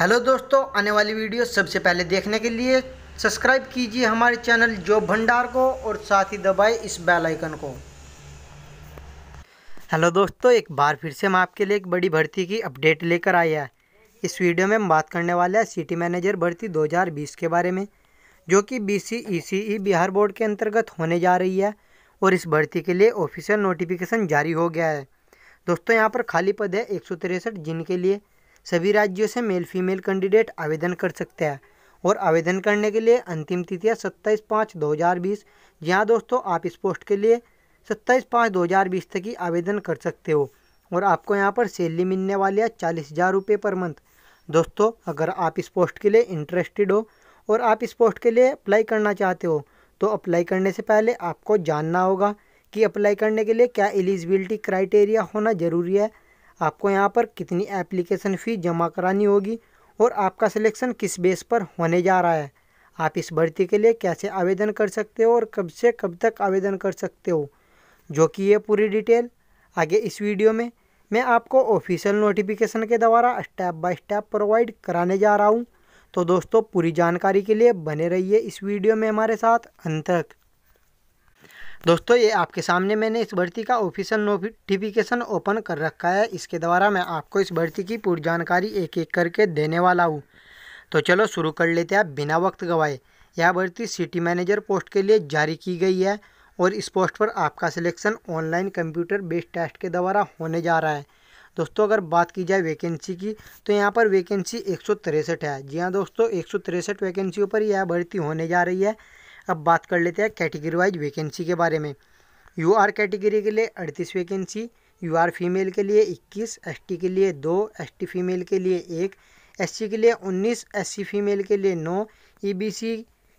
hello दोस्तों आने वाली वीडियो सबसे पहले देखने के लिए सब्सक्राइब कीजिए हमारे चैनल जॉब भंडार को और साथ ही दबाए इस बेल आइकन को हेलो दोस्तों एक बार फिर से हम आपके लिए एक बड़ी भर्ती की अपडेट लेकर आए हैं इस वीडियो में हम बात करने वाले हैं सिटी मैनेजर भर्ती 2020 के बारे में जो कि बी सी बिहार बोर्ड के अंतर्गत होने जा रही है और इस भर्ती के लिए ऑफिशियल नोटिफिकेशन जारी हो गया है दोस्तों यहाँ पर खाली पद है एक जिनके लिए सभी राज्यों से मेल फीमेल कैंडिडेट आवेदन कर सकते हैं और आवेदन करने के लिए अंतिम तिथि सत्ताईस पाँच दो हज़ार बीस जी हाँ दोस्तों आप इस पोस्ट के लिए सत्ताईस पाँच दो हज़ार बीस तक ही आवेदन कर सकते हो और आपको यहाँ पर सैलरी मिलने वाली है चालीस हज़ार रुपये पर मंथ दोस्तों अगर आप इस पोस्ट के लिए इंटरेस्टेड हो और आप इस पोस्ट के लिए अप्लाई करना चाहते हो तो अप्लाई करने से पहले आपको जानना होगा कि अप्लाई करने के लिए क्या एलिजिबिलिटी क्राइटेरिया होना ज़रूरी है आपको यहाँ पर कितनी एप्लीकेशन फ़ी जमा करानी होगी और आपका सिलेक्शन किस बेस पर होने जा रहा है आप इस भर्ती के लिए कैसे आवेदन कर सकते हो और कब से कब तक आवेदन कर सकते हो जो कि ये पूरी डिटेल आगे इस वीडियो में मैं आपको ऑफिशियल नोटिफिकेशन के द्वारा स्टेप बाय स्टेप प्रोवाइड कराने जा रहा हूँ तो दोस्तों पूरी जानकारी के लिए बने रहिए इस वीडियो में हमारे साथ अंत तक दोस्तों ये आपके सामने मैंने इस भर्ती का ऑफिशियल नोटिफिकेशन ओपन कर रखा है इसके द्वारा मैं आपको इस भर्ती की पूरी जानकारी एक एक करके देने वाला हूँ तो चलो शुरू कर लेते हैं बिना वक्त गवाए यह भर्ती सिटी मैनेजर पोस्ट के लिए जारी की गई है और इस पोस्ट पर आपका selection online computer based test के द्वारा होने जा रहा है दोस्तों अगर बात की जाए वैकेंसी की तो यहाँ पर वैकेंसी एक है जी हाँ दोस्तों एक वैकेंसियों पर यह भर्ती होने जा रही है अब बात कर लेते हैं कैटेगरी वाइज वैकेंसी के बारे में यू आर कैटेगरी के लिए अड़तीस वैकेंसी यू आर फीमेल के लिए इक्कीस एस टी के लिए दो एस टी फीमेल के लिए एक एस सी के लिए उन्नीस एस सी फीमेल के लिए नौ ई बी सी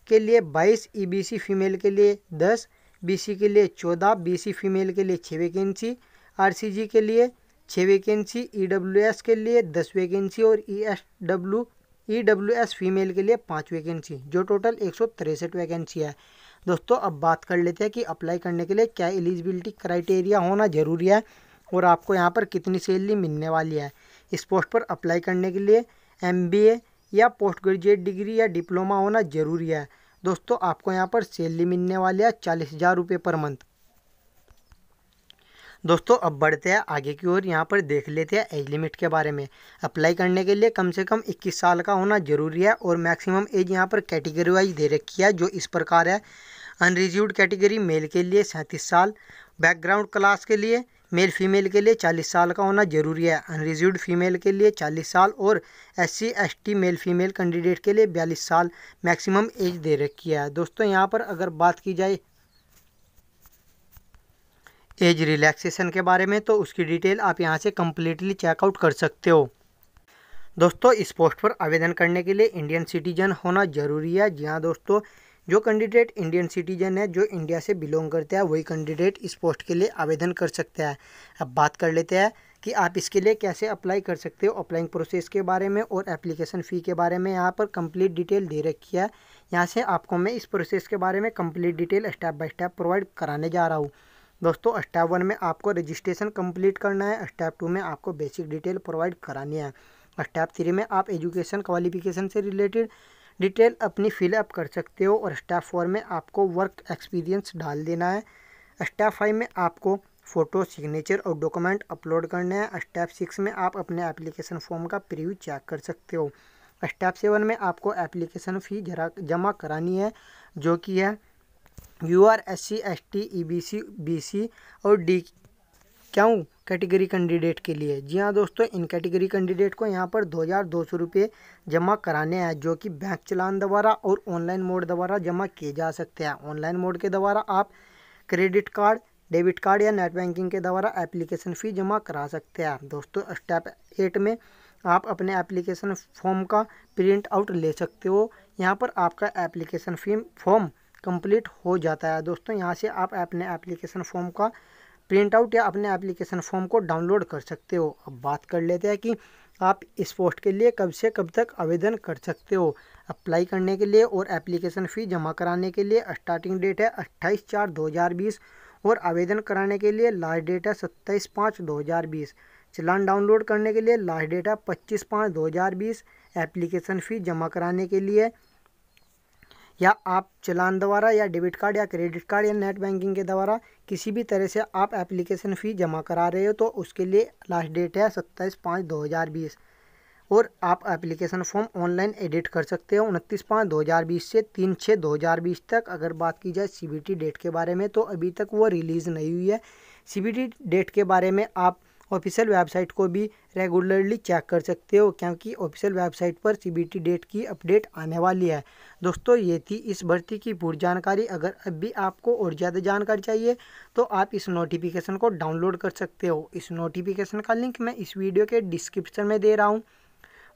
के लिए बाईस ई बी सी फीमेल के लिए दस बी सी के लिए चौदह बी सी फीमेल के लिए छः वैकेंसी आर सी जी के लिए छः वैकेंसी ई डब्ल्यू एस के लिए दस वैकेंसी और E S W E W S female के लिए पाँच वैकेंसी जो टोटल एक सौ तिरसठ वैकेंसी है दोस्तों अब बात कर लेते हैं कि अप्लाई करने के लिए क्या एलिजिबिलिटी क्राइटेरिया होना ज़रूरी है और आपको यहाँ पर कितनी सैलरी मिलने वाली है इस पोस्ट पर अप्लाई करने के लिए एम या पोस्ट ग्रेजुएट डिग्री या डिप्लोमा होना ज़रूरी है दोस्तों आपको यहाँ पर सैलरी मिलने वाली है चालीस हज़ार रुपये पर मंथ दोस्तों अब बढ़ते हैं आगे की ओर यहाँ पर देख लेते हैं एज लिमिट के बारे में अप्लाई करने के लिए कम से कम 21 साल का होना जरूरी है और मैक्सिमम एज यहाँ पर कैटेगरी वाइज दे रखी है जो इस प्रकार है अनरिज्यूड कैटेगरी मेल के लिए सैंतीस साल बैकग्राउंड क्लास के लिए मेल फीमेल के लिए 40 साल का होना जरूरी है अनरिज्यूड फीमेल के लिए 40 साल और SC ST male female candidate के लिए 42 साल मैक्सिमम एज दे रखी है दोस्तों यहाँ पर अगर बात की जाए एज रिलैक्सेशन के बारे में तो उसकी डिटेल आप यहाँ से कम्प्लीटली चेकआउट कर सकते हो दोस्तों इस पोस्ट पर आवेदन करने के लिए इंडियन सिटीजन होना जरूरी है जी हाँ दोस्तों जो कैंडिडेट इंडियन सिटीजन है जो इंडिया से बिलोंग करते हैं वही कैंडिडेट इस पोस्ट के लिए आवेदन कर सकते हैं अब बात कर लेते हैं कि आप इसके लिए कैसे अप्लाई कर सकते हो अप्लाइंग प्रोसेस के बारे में और एप्लीकेशन फ़ी के बारे में यहाँ पर कंप्लीट डिटेल दे रखी है यहाँ से आपको मैं इस प्रोसेस के बारे में complete detail step by step provide कराने जा रहा हूँ दोस्तों स्टेप वन में आपको रजिस्ट्रेशन कंप्लीट करना है स्टेप टू में आपको बेसिक डिटेल प्रोवाइड करानी है स्टेप थ्री में आप एजुकेशन क्वालिफिकेशन से रिलेटेड डिटेल अपनी फिलअप कर सकते हो और स्टेप फोर में आपको वर्क एक्सपीरियंस डाल देना है स्टेप फाइव में आपको फ़ोटो सिग्नेचर और डॉक्यूमेंट अपलोड करने हैं स्टेप सिक्स में आप अपने एप्लीकेशन फॉर्म का प्रिव्यू चेक कर सकते हो स्टेप सेवन में आपको एप्लीकेशन फ़ी जमा करानी है जो कि है U R S C S T E B C B C और डी क्यों कैटेगरी कैंडिडेट के लिए जी हाँ दोस्तों इन कैटेगरी कैंडिडेट को यहाँ पर दो हज़ार दो सौ रुपये जमा कराने हैं जो कि बैंक चलान द्वारा और ऑनलाइन मोड द्वारा जमा किए जा सकते हैं ऑनलाइन मोड के द्वारा आप क्रेडिट कार्ड डेबिट कार्ड या नेट बैंकिंग के द्वारा एप्लीकेशन फ़ी जमा करा सकते हैं दोस्तों स्टेप एट में आप अपने एप्लीकेशन फॉर्म का प्रिंट आउट ले सकते हो यहाँ पर आपका एप्लीकेशन फी फॉर्म कंप्लीट हो जाता है दोस्तों यहाँ से आप अपने एप्लीकेशन फॉर्म का प्रिंट आउट या अपने एप्लीकेशन फॉर्म को डाउनलोड कर सकते हो अब बात कर लेते हैं कि आप इस पोस्ट के लिए कब से कब तक आवेदन कर सकते हो अप्लाई करने के लिए और एप्लीकेशन फ़ी जमा कराने के लिए स्टार्टिंग डेट है 28 चार 2020 और आवेदन कराने के लिए लास्ट डेट है 27 पाँच 2020 चलान डाउनलोड करने के लिए लास्ट डेट है 25 पाँच 2020 एप्लीकेशन फ़ी जमा कराने के लिए या आप चलान द्वारा या डेबिट कार्ड या क्रेडिट कार्ड या नेट बैंकिंग के द्वारा किसी भी तरह से आप एप्लीकेशन फ़ी जमा करा रहे हो तो उसके लिए लास्ट डेट है सत्ताईस पाँच दो हज़ार बीस और आप एप्लीकेशन फॉर्म ऑनलाइन एडिट कर सकते हो उनतीस पाँच दो हज़ार बीस से तीन छः दो हज़ार बीस तक अगर बात की जाए सी बी टी डेट के बारे में तो अभी तक वो रिलीज़ नहीं हुई है सी बी टी डेट के बारे में आप ऑफिशियल वेबसाइट को भी रेगुलरली चेक कर सकते हो क्योंकि ऑफिशियल वेबसाइट पर सी डेट की अपडेट आने वाली है दोस्तों ये थी इस भर्ती की पूरी जानकारी अगर अब भी आपको और ज़्यादा जानकारी चाहिए तो आप इस नोटिफिकेशन को डाउनलोड कर सकते हो इस नोटिफिकेशन का लिंक मैं इस वीडियो के डिस्क्रिप्शन में दे रहा हूँ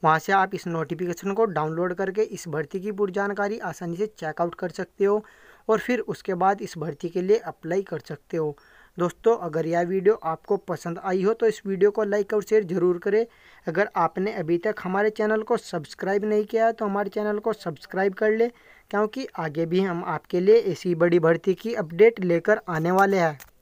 वहाँ से आप इस नोटिफिकेशन को डाउनलोड करके इस भर्ती की पूरी जानकारी आसानी से चेकआउट कर सकते हो और फिर उसके बाद इस भर्ती के लिए अप्लाई कर सकते हो दोस्तों अगर यह वीडियो आपको पसंद आई हो तो इस वीडियो को लाइक और शेयर ज़रूर करें अगर आपने अभी तक हमारे चैनल को सब्सक्राइब नहीं किया है तो हमारे चैनल को सब्सक्राइब कर ले क्योंकि आगे भी हम आपके लिए ऐसी बड़ी भर्ती की अपडेट लेकर आने वाले हैं